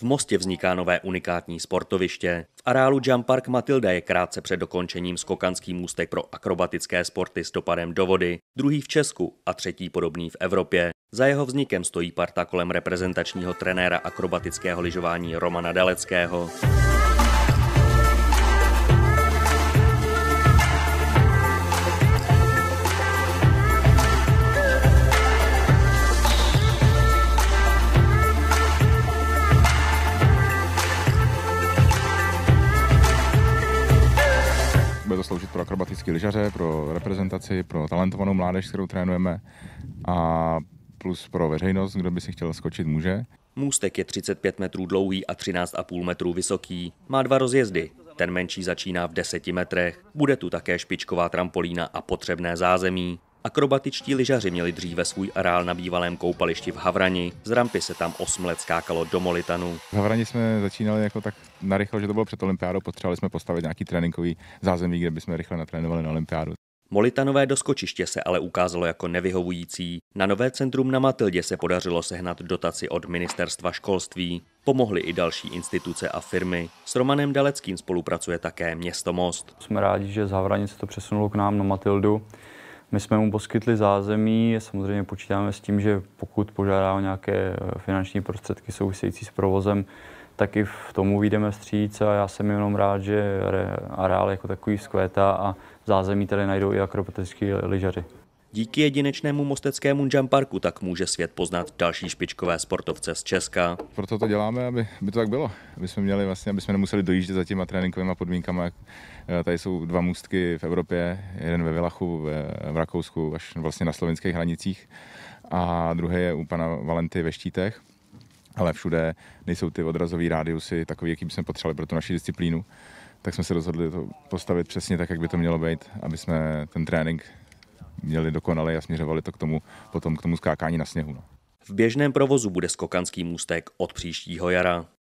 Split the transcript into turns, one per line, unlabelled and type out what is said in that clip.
V Mostě vzniká nové unikátní sportoviště. V areálu Jump Park Matilda je krátce před dokončením skokanský můstek pro akrobatické sporty s dopadem do vody, druhý v Česku a třetí podobný v Evropě. Za jeho vznikem stojí parta kolem reprezentačního trenéra akrobatického lyžování Romana Daleckého.
sloužit pro akrobatické lyžaře, pro reprezentaci, pro talentovanou mládež, kterou trénujeme a plus pro veřejnost, kdo by si chtěl skočit, může.
Můstek je 35 metrů dlouhý a 13,5 metrů vysoký. Má dva rozjezdy. Ten menší začíná v 10 metrech. Bude tu také špičková trampolína a potřebné zázemí. Akrobatičtí lyžaři měli dříve svůj areál na bývalém koupališti v Havrani. Z rampy se tam 8 let skákalo do Molitanu. V
Havrani jsme začínali jako tak narychlo, že to bylo před olympiádou, potřebovali jsme postavit nějaký tréninkový zázemí, kde bychom rychle natrénovali na olympiádu.
Molitanové doskočiště se ale ukázalo jako nevyhovující. Na nové centrum na Matildě se podařilo sehnat dotaci od ministerstva školství. Pomohly i další instituce a firmy. S Romanem Daleckým spolupracuje také město Most.
Jsme rádi, že z Havranice to přesunulo k nám na Matildu my jsme mu poskytli zázemí, samozřejmě počítáme s tím, že pokud požádá o nějaké eh, finanční prostředky související s provozem, tak i v tomu vyjdeme vstříc a já jsem jenom rád, že areál jako takový
vzkvétá a zázemí tady najdou i akrobatický lyžaři. Díky jedinečnému mosteckému jumparku tak může svět poznat další špičkové sportovce z Česka. Proto to děláme,
aby, aby to tak bylo. Aby jsme, měli vlastně, aby jsme nemuseli dojíždět za těma tréninkovými podmínkami. Eh, tady jsou dva můstky v Evropě, jeden ve Vilachu, v Rakousku, až vlastně na slovenských hranicích a druhý je u pana Valenty ve Štítech. Ale všude nejsou ty odrazové rádiusy takový, jaký jsme potřebovali pro tu naši disciplínu tak jsme se rozhodli to postavit přesně tak, jak by to mělo být, aby jsme ten trénink měli dokonale a směřovali to k tomu, potom k tomu skákání na sněhu. No.
V běžném provozu bude skokanský můstek od příštího jara.